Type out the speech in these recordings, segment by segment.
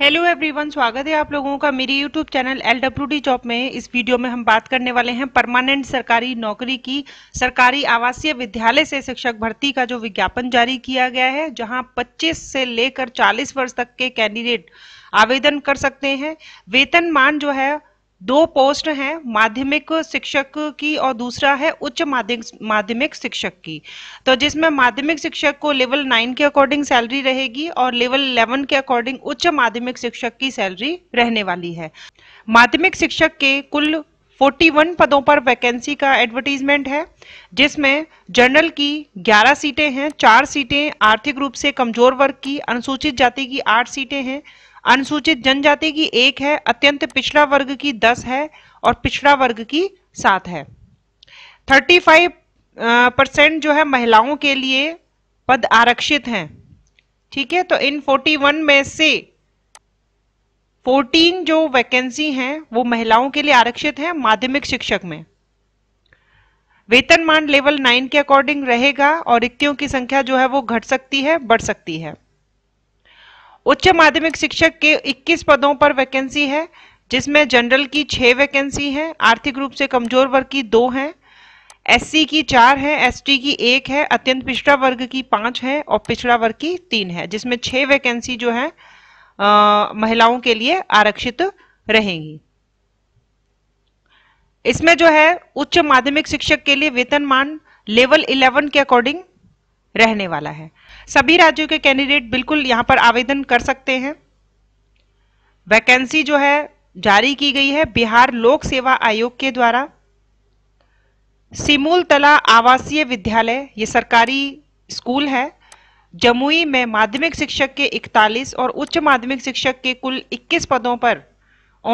hello everyone स्वागत है आप लोगों का मेरी YouTube channel L W D job में इस वीडियो में हम बात करने वाले हैं परमानेंट सरकारी नौकरी की सरकारी आवासीय विद्यालय से शिक्षक भर्ती का जो विज्ञापन जारी किया गया है जहां 25 से लेकर 40 वर्ष तक के कैंडिडेट आवेदन कर सकते हैं वेतनमान जो है दो पोस्ट हैं माध्यमिक शिक्षक की और दूसरा है उच्च माध्यमिक माध्यमिक शिक्षक की तो जिसमें माध्यमिक शिक्षक को लेवल नाइन के अकॉर्डिंग सैलरी रहेगी और लेवल इलेवन के अकॉर्डिंग उच्च माध्यमिक शिक्षक की सैलरी रहने वाली है माध्यमिक शिक्षक के कुल 41 पदों पर वैकेंसी का एडवर्टीजमेंट है जिसमें जनरल की 11 सीटें हैं चार सीटें आर्थिक रूप से कमजोर वर्ग की अनुसूचित जाति की आठ सीटें हैं अनुसूचित जनजाति की एक है अत्यंत पिछड़ा वर्ग की दस है और पिछड़ा वर्ग की सात है थर्टी फाइव परसेंट जो है महिलाओं के लिए पद आरक्षित हैं ठीक है तो इन फोर्टी वन में से फोर्टीन जो वैकेंसी हैं वो महिलाओं के लिए आरक्षित हैं माध्यमिक शिक्षक में वेतनमान लेवल नाइन के अकॉर्डिंग रहेगा और रिक्तियों की संख्या जो है वो घट सकती है बढ़ सकती है उच्च माध्यमिक शिक्षक के 21 पदों पर वैकेंसी है जिसमें जनरल की छह वैकेंसी है आर्थिक रूप से कमजोर वर्ग की दो हैं एससी की चार है एसटी की एक है अत्यंत पिछड़ा वर्ग की पांच है और पिछड़ा वर्ग की तीन है जिसमें छह वैकेंसी जो है आ, महिलाओं के लिए आरक्षित रहेंगी इसमें जो है उच्च माध्यमिक शिक्षक के लिए वेतनमान लेवल 11 के अकॉर्डिंग रहने वाला है सभी राज्यों के कैंडिडेट बिल्कुल यहां पर आवेदन कर सकते हैं वैकेंसी जो है जारी की गई है बिहार लोक सेवा आयोग के द्वारा सिमूलतला आवासीय विद्यालय ये सरकारी स्कूल है जमुई में माध्यमिक शिक्षक के 41 और उच्च माध्यमिक शिक्षक के कुल 21 पदों पर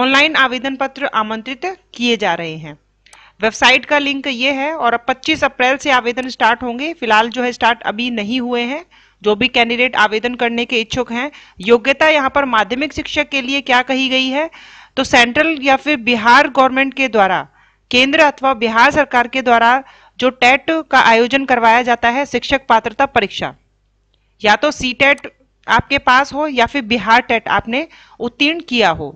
ऑनलाइन आवेदन पत्र आमंत्रित किए जा रहे हैं वेबसाइट का लिंक ये है और अब 25 अप्रैल से आवेदन स्टार्ट होंगे फिलहाल जो है स्टार्ट अभी नहीं हुए हैं जो भी कैंडिडेट आवेदन करने के इच्छुक हैं योग्यता यहाँ पर माध्यमिक शिक्षक के लिए क्या कही गई है तो सेंट्रल या फिर बिहार गवर्नमेंट के द्वारा केंद्र अथवा बिहार सरकार के द्वारा जो टेट का आयोजन करवाया जाता है शिक्षक पात्रता परीक्षा या तो सी टेट आपके पास हो या फिर बिहार टेट आपने उत्तीर्ण किया हो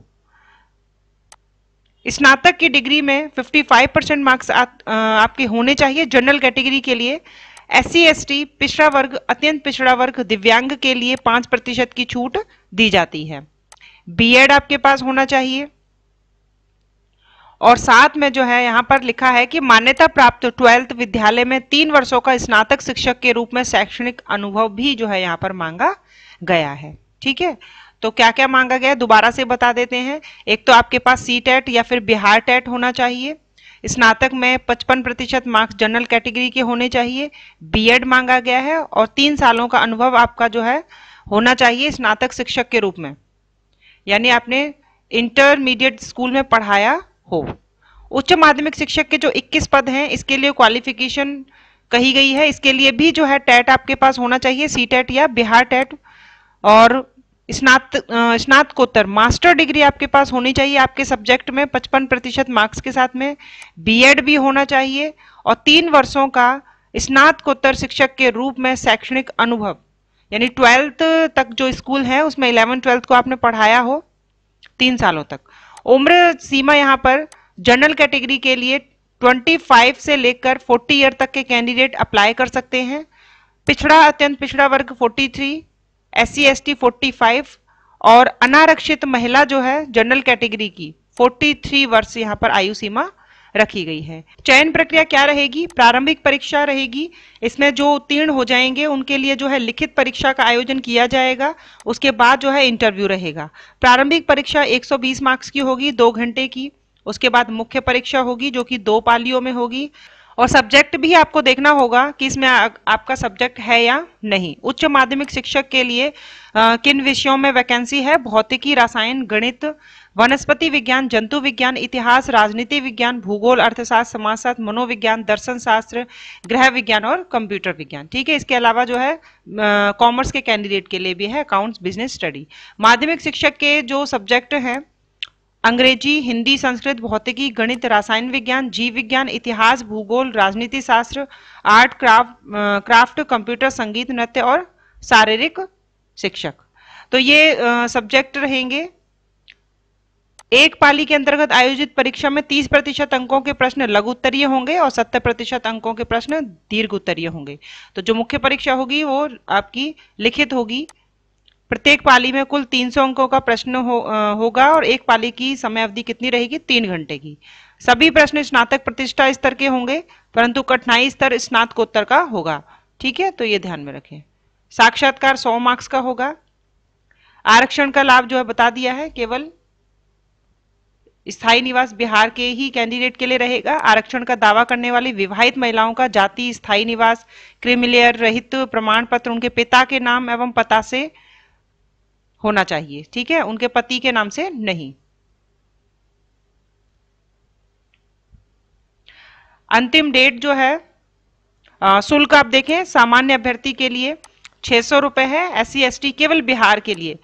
स्नातक की डिग्री में 55 परसेंट मार्क्स आपके होने चाहिए जनरल कैटेगरी के लिए एस सी एस टी पिछड़ा वर्ग अत्यंत पिछड़ा वर्ग दिव्यांग के लिए पांच प्रतिशत की छूट दी जाती है बीएड आपके पास होना चाहिए और साथ में जो है यहां पर लिखा है कि मान्यता प्राप्त ट्वेल्थ विद्यालय में तीन वर्षों का स्नातक शिक्षक के रूप में शैक्षणिक अनुभव भी जो है यहां पर मांगा गया है ठीक है तो क्या क्या मांगा गया दोबारा से बता देते हैं एक तो आपके पास सी टेट या फिर बिहार टेट होना चाहिए स्नातक में 55 प्रतिशत मार्क्स जनरल कैटेगरी के होने चाहिए बीएड मांगा गया है और तीन सालों का अनुभव आपका जो है होना चाहिए स्नातक शिक्षक के रूप में यानी आपने इंटरमीडिएट स्कूल में पढ़ाया हो उच्च माध्यमिक शिक्षक के जो 21 पद हैं इसके लिए क्वालिफिकेशन कही गई है इसके लिए भी जो है टेट आपके पास होना चाहिए सी टेट या बिहार टेट और स्नात स्नातकोत्तर मास्टर डिग्री आपके पास होनी चाहिए आपके सब्जेक्ट में पचपन प्रतिशत मार्क्स के साथ में बीएड भी होना चाहिए और तीन वर्षों का स्नातकोत्तर शिक्षक के रूप में शैक्षणिक अनुभव यानी ट्वेल्थ तक जो स्कूल है उसमें इलेवन ट्वेल्थ को आपने पढ़ाया हो तीन सालों तक उम्र सीमा यहाँ पर जनरल कैटेगरी के लिए 25 से लेकर 40 ईयर तक के कैंडिडेट अप्लाई कर सकते हैं पिछड़ा अत्यंत पिछड़ा वर्ग 43 S C S T forty five और अनारक्षित महिला जो है जनरल कैटेगरी की 43 वर्ष यहाँ पर आयु सीमा रखी गई है चयन प्रक्रिया क्या रहेगी प्रारंभिक परीक्षा रहेगी इसमें जो उत्तीर्ण हो जाएंगे उनके लिए जो है लिखित परीक्षा का आयोजन किया जाएगा उसके बाद जो है इंटरव्यू रहेगा प्रारंभिक परीक्षा 120 मार्क्स की होगी दो घंटे की उसके बाद मुख्य परीक्षा होगी जो कि दो पालियों में होगी और सब्जेक्ट भी आपको देखना होगा कि इसमें आ, आपका सब्जेक्ट है या नहीं उच्च माध्यमिक शिक्षक के लिए आ, किन विषयों में वैकेंसी है भौतिकी रसायन गणित वनस्पति विज्ञान जंतु विज्ञान इतिहास राजनीति विज्ञान भूगोल अर्थशास्त्र समाजशास्त्र मनोविज्ञान दर्शन शास्त्र गृह विज्ञान और कंप्यूटर विज्ञान ठीक है इसके अलावा जो है कॉमर्स के कैंडिडेट के लिए भी है अकाउंट्स बिजनेस स्टडी माध्यमिक शिक्षक के जो सब्जेक्ट हैं अंग्रेजी हिंदी संस्कृत भौतिकी गणित रासायन विज्ञान जीव विज्ञान इतिहास भूगोल राजनीति शास्त्र आर्ट क्राफ्ट क्राफ्ट कंप्यूटर संगीत नृत्य और शारीरिक शिक्षक तो ये सब्जेक्ट रहेंगे एक पाली के अंतर्गत आयोजित परीक्षा में 30 प्रतिशत अंकों के प्रश्न लघु उत्तरीय होंगे और 70 प्रतिशत अंकों के प्रश्न दीर्घ उत्तरीय होंगे तो जो मुख्य परीक्षा होगी वो आपकी लिखित होगी प्रत्येक पाली में कुल तीन सौ अंकों का प्रश्न हो, होगा और एक पाली की समय अवधि कितनी रहेगी तीन घंटे की सभी प्रश्न स्नातक प्रतिष्ठा स्तर के होंगे परंतु कठिनाई स्तर स्नातकोत्तर का होगा ठीक है तो ये ध्यान में रखें साक्षात्कार सौ मार्क्स का होगा आरक्षण का लाभ जो है बता दिया है केवल स्थायी निवास बिहार के ही कैंडिडेट के लिए रहेगा आरक्षण का दावा करने वाली विवाहित महिलाओं का जाति स्थायी निवास क्रिमिलियर रहित प्रमाण पत्र उनके पिता के नाम एवं पता से होना चाहिए ठीक है उनके पति के नाम से नहीं अंतिम डेट जो है शुल्क आप देखें सामान्य अभ्यर्थी के लिए छह सौ रुपए है एस सी केवल बिहार के लिए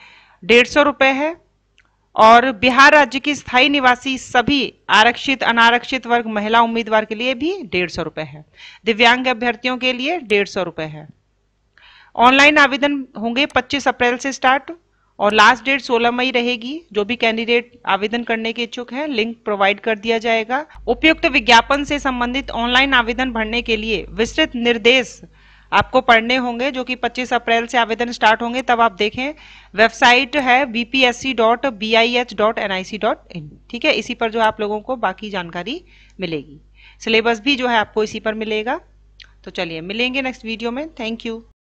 डेढ़ सौ रुपए है और बिहार राज्य की स्थायी निवासी सभी आरक्षित अनारक्षित वर्ग महिला उम्मीदवार के लिए भी डेढ़ सौ रुपए है दिव्यांग अभ्यर्थियों के लिए डेढ़ सौ रुपए है ऑनलाइन आवेदन होंगे 25 अप्रैल से स्टार्ट और लास्ट डेट 16 मई रहेगी जो भी कैंडिडेट आवेदन करने के इच्छुक है लिंक प्रोवाइड कर दिया जाएगा उपयुक्त विज्ञापन से संबंधित ऑनलाइन आवेदन भरने के लिए विस्तृत निर्देश आपको पढ़ने होंगे जो कि 25 अप्रैल से आवेदन स्टार्ट होंगे तब आप देखें वेबसाइट है bpsc.bih.nic.in ठीक है इसी पर जो आप लोगों को बाकी जानकारी मिलेगी सिलेबस भी जो है आपको इसी पर मिलेगा तो चलिए मिलेंगे नेक्स्ट वीडियो में थैंक यू